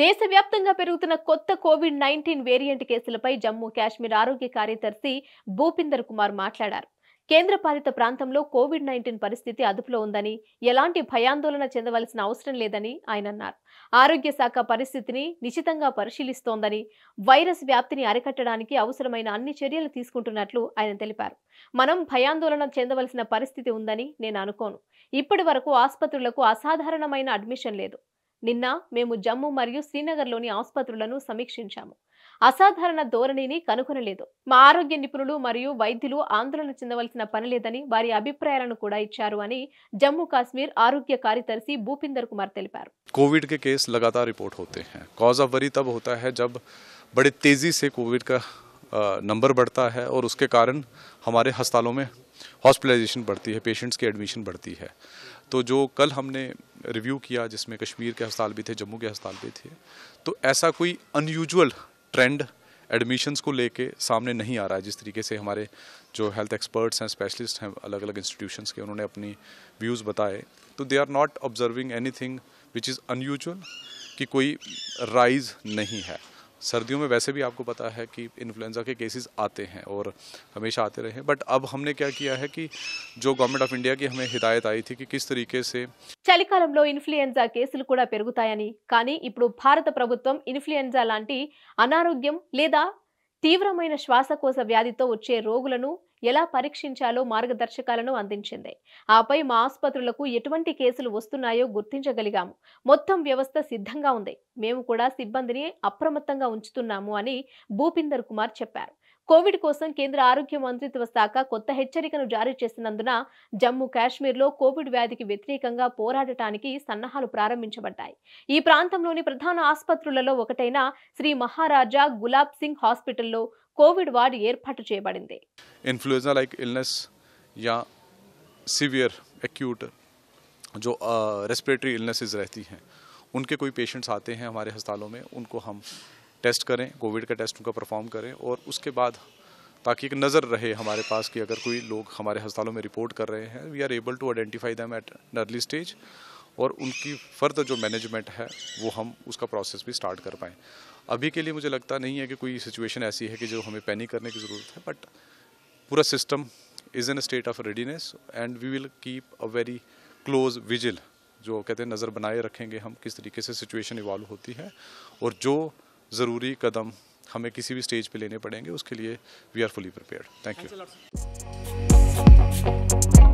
దేశవ్యాప్తంగా పెరుగుతున్న కొత్త కోవిడ్ నైన్టీన్ వేరియంట్ కేసులపై జమ్మూ కాశ్మీర్ ఆరోగ్య కార్యదర్శి భూపిందర్ కుమార్ మాట్లాడారు కేంద్ర పాలిత ప్రాంతంలో కోవిడ్ నైన్టీన్ పరిస్థితి అదుపులో ఉందని ఎలాంటి భయాందోళన చెందవలసిన అవసరం లేదని ఆయన అన్నారు ఆరోగ్య శాఖ పరిస్థితిని నిశితంగా పరిశీలిస్తోందని వైరస్ వ్యాప్తిని అరికట్టడానికి అవసరమైన అన్ని చర్యలు తీసుకుంటున్నట్లు ఆయన తెలిపారు మనం భయాందోళన చెందవలసిన పరిస్థితి ఉందని నేను అనుకోను ఇప్పటి వరకు ఆసుపత్రులకు అసాధారణమైన అడ్మిషన్ లేదు నిన్న మేము జమ్మూ మరియు సి నగర్ లోని ఆసుపత్రులను సమీక్షించాము అసాధారణ దోరణిని కనుగొనలేదు మా ఆరోగ్య నిపుణులు మరియు వైద్యులు ఆందోళన చెందవలసిన పని లేదని వారి అభిప్రాయాలను కూడా ఇచ్చారు అని జమ్మూ కాశ్మీర్ ఆరోగ్య కార్యదర్శి భూపిందర్ కుమార్ తెలిపారు కోవిడ్ కేస్ लगातार रिपोर्ट होते हैं कॉज ऑफ वरी तब होता है जब बड़े तेजी से कोविड का नंबर बढ़ता है और उसके कारण हमारे अस्पतालों में हॉस्पिटलाइजेशन बढ़ती है पेशेंट्स की एडमिशन बढ़ती है तो जो कल हमने रिव्यू किया जिसमें कश्मीर के अस्पताल भी थे जम्मू के अस्पताल भी थे तो ऐसा कोई अनयूजल ट्रेंड एडमिशन्स को लेके सामने नहीं आ रहा है जिस तरीके से हमारे जो हेल्थ एक्सपर्ट्स हैं स्पेशलिस्ट हैं अलग अलग इंस्टीट्यूशंस के उन्होंने अपनी व्यूज़ बताए तो they are not observing thing which is unusual कि कोई राइज नहीं है सर्दियों में वैसे भी आपको पता है कि इन्फ्लुएंजा के केसेस आते हैं और हमेशा आते रहे बट अब हमने क्या किया है कि जो गवर्नमेंट ऑफ इंडिया की हमें हिदायत आई थी कि किस तरीके से चलीकाल इन्फ्लुएंजा केस भारत प्रभुत्म इन्फ्लुएंजा लाट अनारो्यम लेदा తీవ్రమైన శ్వాసకోశ వ్యాధితో వచ్చే రోగులను ఎలా పరీక్షించాలో మార్గదర్శకాలను అందించింది ఆపై మా ఆసుపత్రులకు ఎటువంటి కేసులు వస్తున్నాయో గుర్తించగలిగాము మొత్తం వ్యవస్థ సిద్ధంగా ఉంది మేము కూడా సిబ్బందిని అప్రమత్తంగా ఉంచుతున్నాము అని భూపిందర్ కుమార్ చెప్పారు కోవిడ్ కోసం కేంద్ర ఆరోగ్య మంత్రిత్వ శాఖ కొత్త హెచ్చరికను జారీ చేసినందున జమ్మూ కాశ్మీర్లో కోవిడ్ వ్యాధికి వ్యతిరేకంగా పోరాడటానికి సన్నాహాలు ప్రారంభించబడ్డాయి ఈ ప్రాంతంలోని ప్రధాన ఆసుపత్రులలో ఒకటైన శ్రీ మహారాజా గులాబ్ సింగ్ హాస్పిటల్లో కోవిడ్ వార్డు ఏర్పాటు చేయబడింది ఇన్ఫ్లుయెంజా లైక్ ఇల్నెస్ या सीवियर एक्यूट जो रेस्पिरेटरी इलनेसेस रहती हैं उनके कोई पेशेंट्स आते हैं हमारे अस्पतालों में उनको हम टेस्ट करें कोविड का टेस्ट उनका परफॉर्म करें और उसके बाद ताकि एक नज़र रहे हमारे पास कि अगर कोई लोग हमारे अस्पतालों में रिपोर्ट कर रहे हैं we are able to identify them at early stage और उनकी फर्दर जो मैनेजमेंट है वो हम उसका प्रोसेस भी स्टार्ट कर पाएँ अभी के लिए मुझे लगता नहीं है कि कोई सिचुएशन ऐसी है कि जो हमें पैनिक करने की ज़रूरत है बट पूरा system is in state of readiness and we will keep a very close vigil जो कहते हैं नज़र बनाए रखेंगे हम किस तरीके से सिचुएशन इवॉल्व होती है और जो ज़रूरी कदम हमें किसी भी स्टेज पे लेने पड़ेंगे उसके लिए we are fully prepare thank you